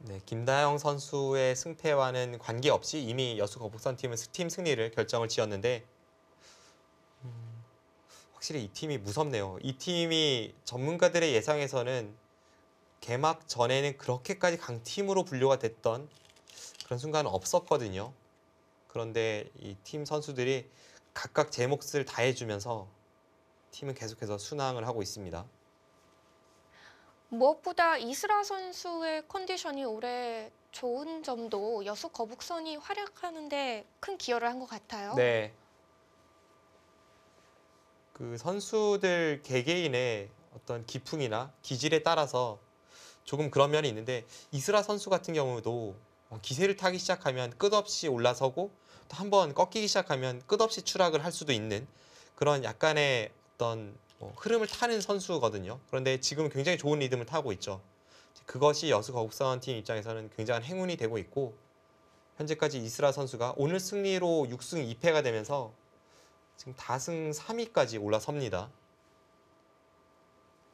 네, 김다영 선수의 승패와는 관계없이 이미 여수 거북선팀은 팀 승리를 결정을 지었는데 음, 확실히 이 팀이 무섭네요. 이 팀이 전문가들의 예상에서는 개막 전에는 그렇게까지 강팀으로 분류가 됐던 그런 순간은 없었거든요. 그런데 이 팀 선수들이 각각 제 몫을 다해주면서 팀은 계속해서 순항을 하고 있습니다. 무엇보다 이스라 선수의 컨디션이 올해 좋은 점도 여수 거북선이 활약하는데 큰 기여를 한 것 같아요. 네. 그 선수들 개개인의 어떤 기풍이나 기질에 따라서 조금 그런 면이 있는데 이스라 선수 같은 경우도 어, 기세를 타기 시작하면 끝없이 올라서고 또 한번 꺾이기 시작하면 끝없이 추락을 할 수도 있는 그런 약간의 어떤 어, 흐름을 타는 선수거든요. 그런데 지금 굉장히 좋은 리듬을 타고 있죠. 그것이 여수 거국선팀 입장에서는 굉장한 행운이 되고 있고 현재까지 이스라 선수가 오늘 승리로 6승 2패가 되면서 지금 다승 3위까지 올라섭니다.